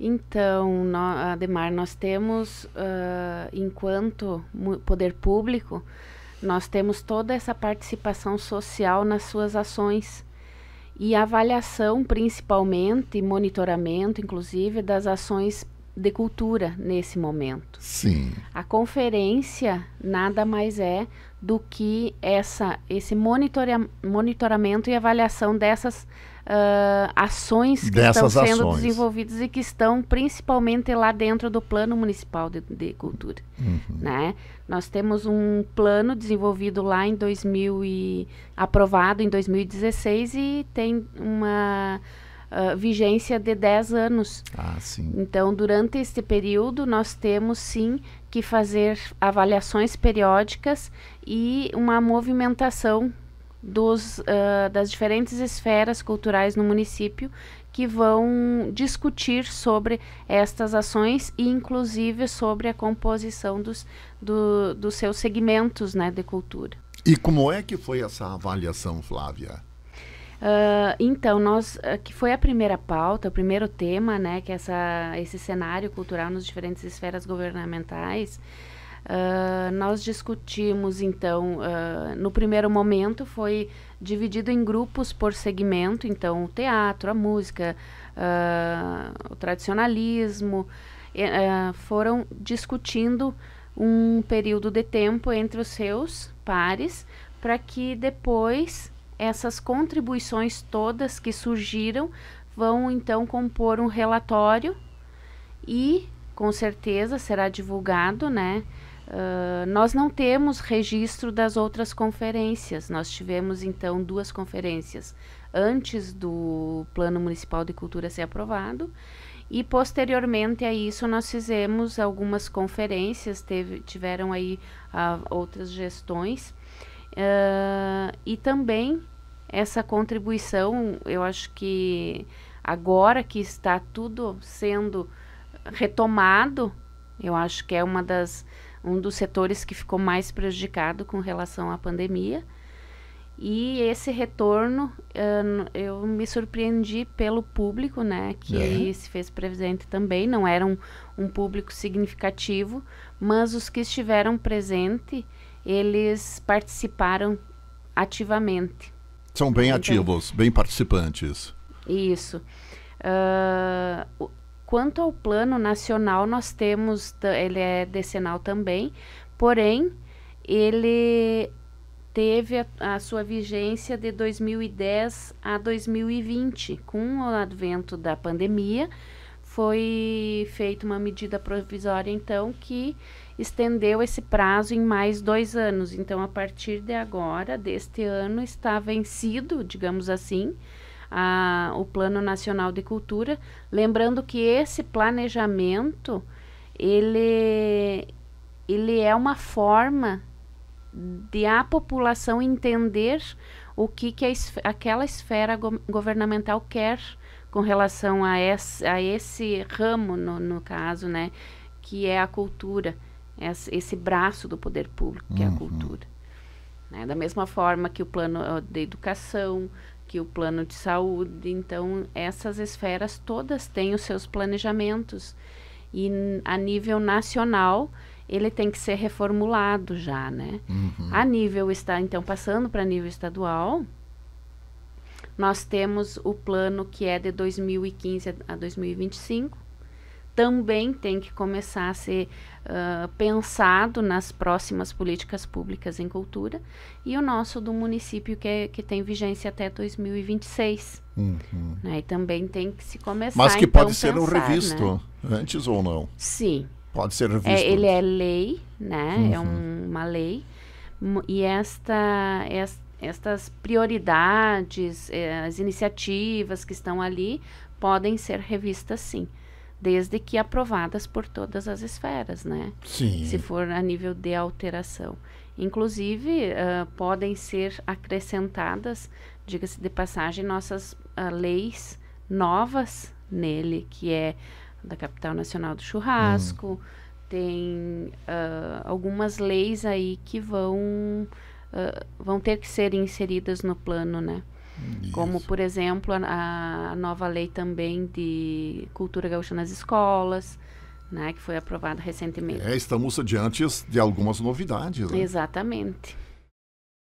Então, nós, Ademar, nós temos, uh, enquanto poder público, nós temos toda essa participação social nas suas ações e avaliação, principalmente, monitoramento, inclusive, das ações de cultura nesse momento. Sim. A conferência nada mais é do que essa, esse monitoramento e avaliação dessas uh, ações que dessas estão sendo ações. desenvolvidas e que estão principalmente lá dentro do Plano Municipal de, de Cultura. Uhum. Né? Nós temos um plano desenvolvido lá em 2000 e aprovado em 2016 e tem uma ah, vigência de 10 anos. Ah, sim. Então, durante este período, nós temos sim que fazer avaliações periódicas e uma movimentação dos, uh, das diferentes esferas culturais no município que vão discutir sobre estas ações e, inclusive, sobre a composição dos, do, dos seus segmentos né, de cultura. E como é que foi essa avaliação, Flávia? Uh, então, nós, ah, que foi a primeira pauta, o primeiro tema, né, que essa, esse cenário cultural nas diferentes esferas governamentais, uh, nós discutimos, então, no primeiro momento foi dividido em grupos por segmento, então, o teatro, a música, o tradicionalismo, foram discutindo um período de tempo entre os seus pares, para que depois essas contribuições todas que surgiram vão então compor um relatório e com certeza será divulgado, né? Uh, nós não temos registro das outras conferências. Nós tivemos então duas conferências antes do Plano Municipal de Cultura ser aprovado e posteriormente a isso nós fizemos algumas conferências, teve, tiveram aí uh, outras gestões Uh, e também essa contribuição, eu acho que agora que está tudo sendo retomado, eu acho que é uma das, um dos setores que ficou mais prejudicado com relação à pandemia. E esse retorno, ah, eu me surpreendi pelo público, né? Que é. se fez presente também. Não era um, um público significativo, mas os que estiveram presente eles participaram ativamente. São bem então, ativos, bem participantes. Isso. Uh, quanto ao plano nacional, nós temos, ele é decenal também, porém, ele teve a, a, sua vigência de 2010 a 2020, com o advento da pandemia, foi feita uma medida provisória, então, que estendeu esse prazo em mais dois anos. Então, a partir de agora, deste ano, está vencido, digamos assim, a, o Plano Nacional de Cultura. Lembrando que esse planejamento, ele, ele é uma forma de a população entender o que, que a, aquela esfera go governamental quer com relação a esse, a esse ramo, no, no caso, né, que é a cultura, esse braço do poder público, que uhum. é a uhum. cultura. Né? Da mesma forma que o plano de educação, que o plano de saúde, então essas esferas todas têm os seus planejamentos. E a nível nacional, ele tem que ser reformulado já, né? Uhum. A nível está então passando para nível estadual, nós temos o plano que é de 2015 a 2025. Também tem que começar a ser uh, pensado nas próximas políticas públicas em cultura. E o nosso do município, que, é, que tem vigência até 2026. Uhum. Né? E também tem que se começar Mas que então, pode ser um né? revisto, né? antes ou não. Sim. Pode ser é, revisto. É, ele é lei, né? É uhum. É um, uma lei. E esta, esta estas prioridades, eh, as iniciativas que estão ali podem ser revistas sim, desde que aprovadas por todas as esferas, né? Sim. Se for a nível de alteração. Inclusive, uh, podem ser acrescentadas, diga-se de passagem, nossas uh, leis novas nele, que é da Capital Nacional do Churrasco, hum. tem uh, algumas leis aí que vão vão ter que ser inseridas no plano, né? Isso. Como, por exemplo, a, a, nova lei também de cultura gaúcha nas escolas, né, que foi aprovada recentemente. É, estamos diante de algumas novidades. Né? Exatamente.